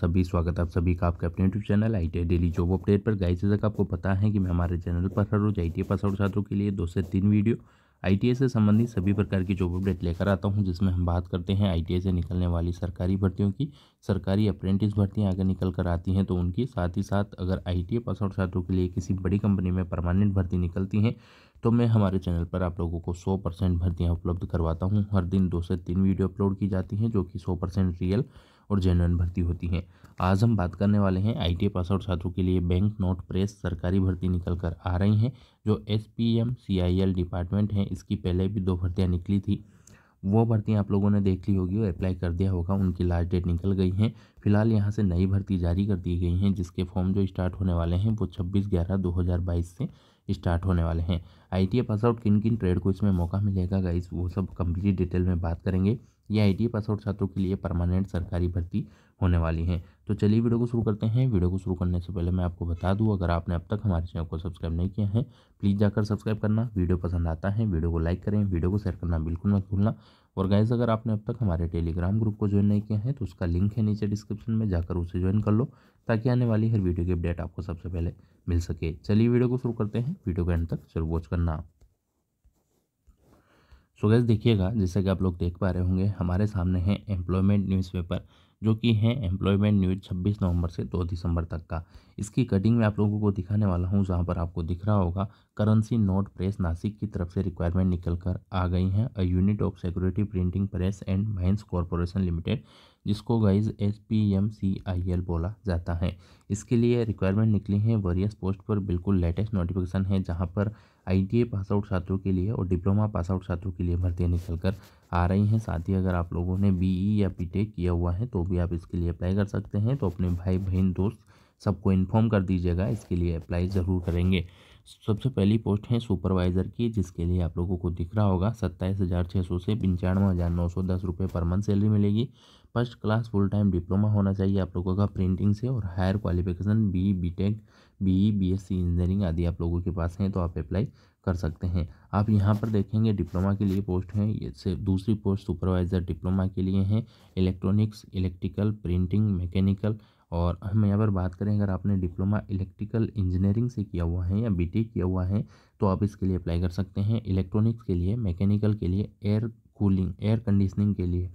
सभी स्वागत आप सभी का आपके अपने YouTube channel I T daily job update पर गाइस जैसा आपको पता है कि मैं हमारे चैनल पर हर रोज आई टी पास आउट छात्रों के लिए दो से तीन वीडियो आई से संबंधित सभी प्रकार की जॉब अपडेट लेकर आता हूं जिसमें हम बात करते हैं आई से निकलने वाली सरकारी भर्तियों की सरकारी अप्रेंटिस भर्तियाँ अगर निकल कर आती हैं तो उनकी साथ ही साथ अगर आई टी पास आउट छात्रों के लिए किसी बड़ी कंपनी में परमानेंट भर्ती निकलती हैं तो मैं हमारे चैनल पर आप लोगों को 100 परसेंट भर्तियाँ उपलब्ध करवाता हूँ हर दिन दो से तीन वीडियो अपलोड की जाती हैं जो कि 100 परसेंट रियल और जेनुअन भर्ती होती है आज हम बात करने वाले हैं आई टी पास आउट छात्रों के लिए बैंक नोट प्रेस सरकारी भर्ती निकल कर आ रही हैं जो S P M C I L department हैं इसकी पहले भी दो भर्तियाँ निकली थी वो भर्तियाँ आप लोगों ने देख ली होगी और अप्लाई कर दिया होगा उनकी लास्ट डेट निकल गई हैं फिलहाल यहाँ से नई भर्ती जारी कर दी गई हैं जिसके फॉर्म जो स्टार्ट होने वाले हैं वो छब्बीस ग्यारह दो हज़ार बाईस से स्टार्ट होने वाले हैं आई टी पास आउट किन किन ट्रेड को इसमें मौका मिलेगा गाइस वो सब कम्प्लीट डिटेल में बात करेंगे या आई टी पासआउट छात्रों के लिए परमानेंट सरकारी भर्ती होने वाली हैं तो चलिए वीडियो को शुरू करते हैं वीडियो को शुरू करने से पहले मैं आपको बता दूं अगर आपने अब तक हमारे चैनल को सब्सक्राइब नहीं किया है प्लीज़ जाकर सब्सक्राइब करना वीडियो पसंद आता है वीडियो को लाइक करें वीडियो को शेयर करना बिल्कुल मत भूलना और गाइज अगर आपने अब तक हमारे टेलीग्राम ग्रुप को ज्वाइन नहीं किया है तो उसका लिंक है नीचे डिस्क्रिप्शन में जाकर उसे ज्वाइन कर लो ताकि आने वाली हर वीडियो की अपडेट आपको सबसे पहले मिल सके चलिए वीडियो को शुरू करते हैं वीडियो को एंड तक जरूर वॉच करना सो गैस देखिएगा जैसा कि आप लोग देख पा रहे होंगे हमारे सामने हैं एम्प्लॉयमेंट न्यूज़पेपर जो कि है एम्प्लॉयमेंट न्यूज़ 26 नवंबर से 2 दिसंबर तक का इसकी कटिंग में आप लोगों को दिखाने वाला हूँ जहाँ पर आपको दिख रहा होगा करेंसी नोट प्रेस नासिक की तरफ से रिक्वायरमेंट निकल कर आ गई हैं a unit of security printing press and mines corporation limited जिसको guys H P M C I L बोला जाता है इसके लिए रिक्वायरमेंट निकली है वरियस पोस्ट पर बिल्कुल लेटेस्ट नोटिफिकेशन है जहां पर आई टी पास आउट छात्रों के लिए और डिप्लोमा पास आउट छात्रों के लिए भर्तियाँ निकल कर आ रही हैं साथ ही अगर आप लोगों ने बी ई e या बी टेक e किया हुआ है तो भी आप इसके लिए अप्लाई कर सकते हैं तो अपने भाई बहन दोस्त सबको इन्फॉर्म कर दीजिएगा इसके लिए अप्लाई ज़रूर करेंगे सबसे पहली पोस्ट है सुपरवाइज़र की जिसके लिए आप लोगों को दिख रहा होगा सत्ताईस हज़ार छः सौ से पंचानवे हज़ार नौ सौ दस रुपये पर मंथ सैलरी मिलेगी first class full time diploma होना चाहिए आप लोगों का प्रिंटिंग से और higher qualification B B tech B B S C engineering आदि आप लोगों के पास हैं तो आप अप्लाई कर सकते हैं आप यहाँ पर देखेंगे डिप्लोमा के लिए पोस्ट हैं ये दूसरी पोस्ट सुपरवाइज़र डिप्लोमा के लिए हैं इलेक्ट्रॉनिक्स इलेक्ट्रिकल प्रिंटिंग मैकेनिकल और हम यहाँ पर बात करें अगर आपने डिप्लोमा इलेक्ट्रिकल इंजीनियरिंग से किया हुआ है या टेक किया हुआ है तो आप इसके लिए अप्लाई कर सकते हैं इलेक्ट्रॉनिक्स के लिए मैकेनिकल के लिए एयर कूलिंग एयर कंडीशनिंग के लिए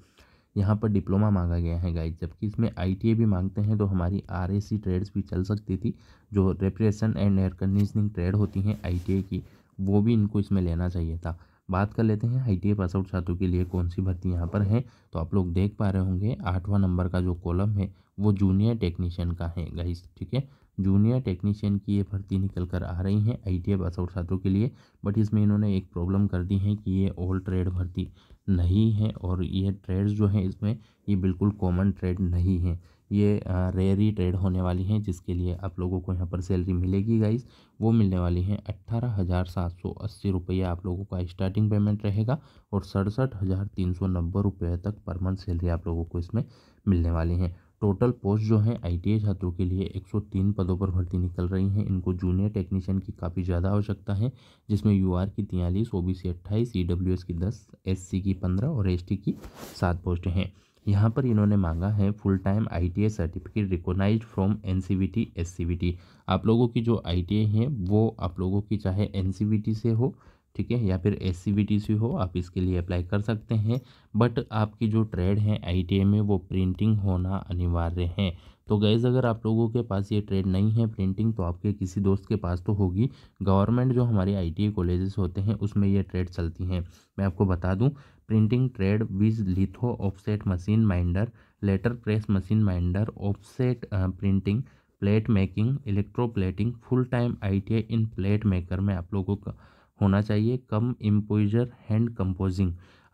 यहाँ पर डिप्लोमा मांगा गया है गाइज जबकि इसमें आई भी मांगते हैं तो हमारी आर ट्रेड्स भी चल सकती थी जो refrigeration and air conditioning trade होती हैं आई की वो भी इनको इसमें लेना चाहिए था बात कर लेते हैं आई टी पास आउट छात्रों के लिए कौन सी भर्ती यहाँ पर है तो आप लोग देख पा रहे होंगे आठवां नंबर का जो कॉलम है वो जूनियर टेक्नीशियन का है गाइस ठीक है जूनियर टेक्नीशियन की ये भर्ती निकल कर आ रही है आई टी पास आउट छात्रों के लिए बट इसमें इन्होंने एक प्रॉब्लम कर दी है कि ये ओल्ड ट्रेड भर्ती नहीं है और ये ट्रेड्स जो हैं इसमें ये बिल्कुल कॉमन ट्रेड नहीं है ये रेयरी ट्रेड होने वाली हैं जिसके लिए आप लोगों को यहाँ पर सैलरी मिलेगी गाइस वो मिलने वाली हैं अट्ठारह हज़ार सात सौ अस्सी रुपये आप लोगों का स्टार्टिंग पेमेंट रहेगा और सड़सठ हज़ार तीन सौ नब्बे रुपये तक पर मंथ सैलरी आप लोगों को इसमें मिलने वाली है टोटल पोस्ट जो है आई छात्रों के लिए 103 पदों पर भर्ती निकल रही हैं इनको जूनियर टेक्नीशियन की काफ़ी ज़्यादा आवश्यकता है जिसमें यू की तियालीस ओ बी सी अट्ठाईस ई डब्ल्यू एस की दस एस सी की पंद्रह और एस टी की सात पोस्ट हैं यहाँ पर इन्होंने मांगा है full time I certificate recognise from N C आप लोगों की जो आई है वो आप लोगों की चाहे एन से हो ठीक है या फिर एस सी हो आप इसके लिए अप्लाई कर सकते हैं बट आपकी जो ट्रेड है आई में वो प्रिंटिंग होना अनिवार्य है तो गैज़ अगर आप लोगों के पास ये ट्रेड नहीं है प्रिंटिंग तो आपके किसी दोस्त के पास तो होगी गवर्नमेंट जो हमारे आई कॉलेजेस होते हैं उसमें ये ट्रेड चलती हैं मैं आपको बता दूं printing trade viz litho offset machine minder letter press machine minder offset printing plate making electro plating full time I in plate maker में आप लोगों का होना चाहिए कम इम्पोजर हैंड कंपोजिंग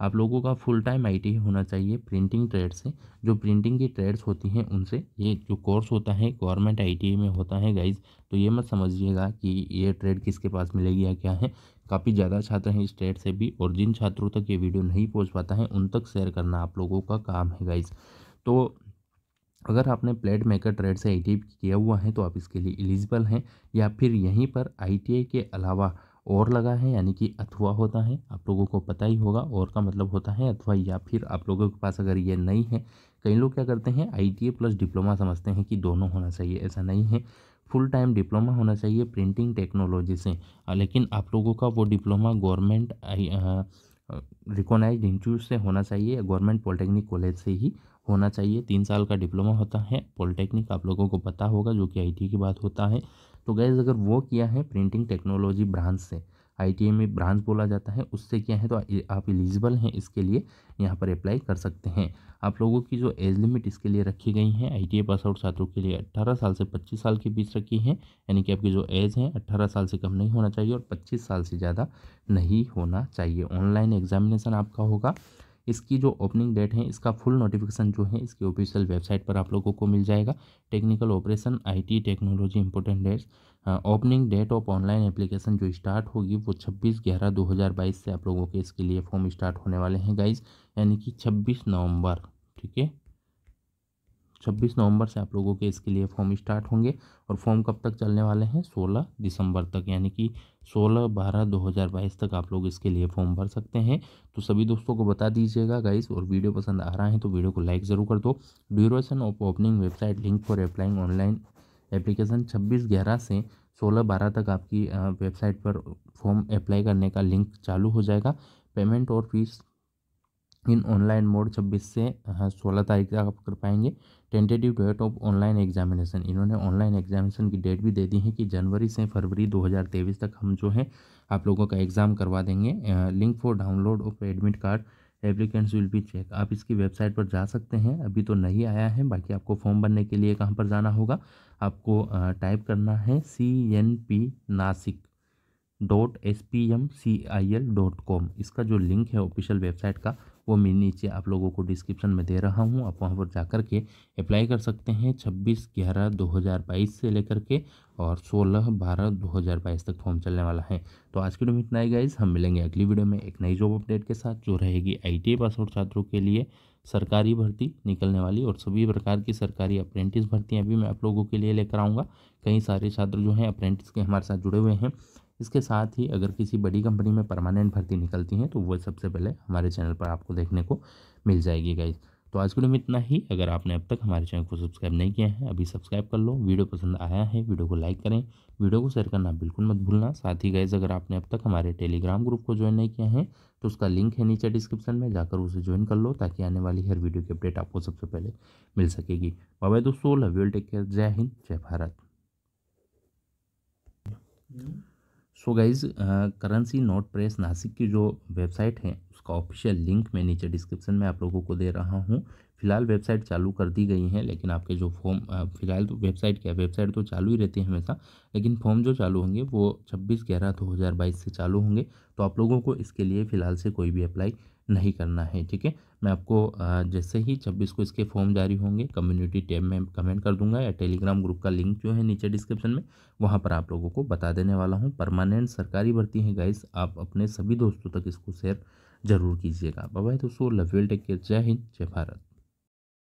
आप लोगों का फुल टाइम आईटी होना चाहिए प्रिंटिंग ट्रेड से जो प्रिंटिंग की ट्रेड्स होती हैं उनसे ये जो कोर्स होता है गवर्नमेंट आई में होता है गाइज तो ये मत समझिएगा कि ये ट्रेड किसके पास मिलेगी या क्या है काफ़ी ज़्यादा छात्र हैं इस ट्रेड से भी और जिन छात्रों तक ये वीडियो नहीं पहुँच पाता है उन तक शेयर करना आप लोगों का काम है गाइज तो अगर आपने प्लेट मेकर ट्रेड से आई किया हुआ है तो आप इसके लिए एलिजिबल हैं या फिर यहीं पर आई के अलावा और लगा है यानी कि अथवा होता है आप लोगों को पता ही होगा और का मतलब होता है अथवा या फिर आप लोगों के पास अगर ये नहीं है कई लोग क्या करते हैं आई प्लस डिप्लोमा समझते हैं कि दोनों होना चाहिए ऐसा नहीं है फुल टाइम डिप्लोमा होना चाहिए प्रिंटिंग टेक्नोलॉजी से लेकिन आप लोगों का वो डिप्लोमा गवर्नमेंट रिकोनाइज इंस्टीट्यूट से होना चाहिए गवर्नमेंट पॉलिटेक्निक कॉलेज से ही होना चाहिए तीन साल का डिप्लोमा होता है पॉलिटेक्निक आप लोगों को पता होगा जो कि आईटी के बाद होता है तो गैज़ अगर वो किया है प्रिंटिंग टेक्नोलॉजी ब्रांच से आई में ब्रांच बोला जाता है उससे क्या है तो आप एलिजिबल हैं इसके लिए यहाँ पर अप्लाई कर सकते हैं आप लोगों की जो एज लिमिट इसके लिए रखी गई है आई टी पास आउट छात्रों के लिए 18 साल से 25 साल के बीच रखी है यानी कि आपकी जो एज है 18 साल से कम नहीं होना चाहिए और 25 साल से ज़्यादा नहीं होना चाहिए ऑनलाइन एग्जामिनेशन आपका होगा इसकी जो ओपनिंग डेट है इसका फुल नोटिफिकेशन जो है इसकी ऑफिशियल वेबसाइट पर आप लोगों को मिल जाएगा technical operation IT technology important dates opening date of online application जो स्टार्ट होगी वो 26 ग्यारह 2022 से आप लोगों के इसके लिए फॉर्म स्टार्ट होने वाले हैं गाइज यानी कि छब्बीस नवंबर ठीक है 26 नवंबर से आप लोगों के इसके लिए फॉर्म स्टार्ट होंगे और फॉर्म कब तक चलने वाले हैं 16 दिसंबर तक यानी कि 16 बारह 2022 तक आप लोग इसके लिए फॉर्म भर सकते हैं तो सभी दोस्तों को बता दीजिएगा गाइस और वीडियो पसंद आ रहा है तो वीडियो को लाइक ज़रूर कर दो duration of opening website link for applying online application छब्बीस ग्यारह से सोलह बारह तक आपकी वेबसाइट पर फॉर्म अप्लाई करने का लिंक चालू हो जाएगा पेमेंट और फीस इन ऑनलाइन मोड 26 से सोलह तारीख तक आप कर पाएंगे tentative date of online examination इन्होंने ऑनलाइन एग्जामिनेशन की डेट भी दे दी है कि जनवरी से फरवरी 2023 तक हम जो है आप लोगों का एग्ज़ाम करवा देंगे link for download of admit card applicants will be check आप इसकी वेबसाइट पर जा सकते हैं अभी तो नहीं आया है बाकी आपको फॉर्म भरने के लिए कहाँ पर जाना होगा आपको टाइप करना है C N P Nashik dot S P M C I L dot com इसका जो लिंक है ऑफिशियल वेबसाइट का वो मैं नीचे आप लोगों को डिस्क्रिप्शन में दे रहा हूँ आप वहाँ पर जा कर के अप्लाई कर सकते हैं छब्बीस ग्यारह दो हज़ार बाईस से लेकर के और सोलह बारह दो हज़ार बाईस तक फॉर्म चलने वाला है तो आज की वीडियो में इतना ही गाइज हम मिलेंगे अगली वीडियो में एक नई जॉब अपडेट के साथ जो रहेगी आई टी पास और छात्रों के लिए सरकारी भर्ती निकलने वाली और सभी प्रकार की सरकारी अप्रेंटिस भर्तियाँ भी मैं आप लोगों के लिए लेकर आऊँगा कई सारे छात्र जो हैं अप्रेंटिस के हमारे साथ जुड़े हुए हैं इसके साथ ही अगर किसी बड़ी कंपनी में परमानेंट भर्ती निकलती हैं तो वो सबसे पहले हमारे चैनल पर आपको देखने को मिल जाएगी गाइज़ तो आज के लिए में इतना ही अगर आपने अब तक हमारे चैनल को सब्सक्राइब नहीं किया है अभी सब्सक्राइब कर लो वीडियो पसंद आया है वीडियो को लाइक करें वीडियो को शेयर करना बिल्कुल मत भूलना साथ ही गाइज अगर आपने अब तक हमारे टेलीग्राम ग्रुप को ज्वाइन नहीं किया है तो उसका लिंक है नीचे डिस्क्रिप्शन में जाकर उसे ज्वाइन कर लो ताकि आने वाली हर वीडियो की अपडेट आपको सबसे पहले मिल सकेगी बाय बाय दोस्तों लव टेक केयर जय हिंद जय Bharat hmm? So guys currency note press Nashik की जो वेबसाइट है उसका ऑफिशियल लिंक मैं नीचे डिस्क्रिप्शन में आप लोगों को दे रहा हूँ फिलहाल वेबसाइट चालू कर दी गई है लेकिन आपके जो फॉर्म uh, फिलहाल तो वेबसाइट क्या वेबसाइट तो चालू ही रहती है हमेशा लेकिन फॉर्म जो चालू होंगे वो छब्बीस ग्यारह दो हज़ार बाईस से चालू होंगे तो आप लोगों को इसके लिए फ़िलहाल से कोई भी अप्लाई नहीं करना है ठीक है मैं आपको जैसे ही छब्बीस को इसके फॉर्म जारी होंगे कम्युनिटी टैब में कमेंट कर दूंगा या टेलीग्राम ग्रुप का लिंक जो है नीचे डिस्क्रिप्शन में वहाँ पर आप लोगों को बता देने वाला हूँ परमानेंट सरकारी भर्ती है गाइस आप अपने सभी दोस्तों तक इसको शेयर जरूर कीजिएगा बाय दोस्तों लव टेक केयर जय हिंद जय भारत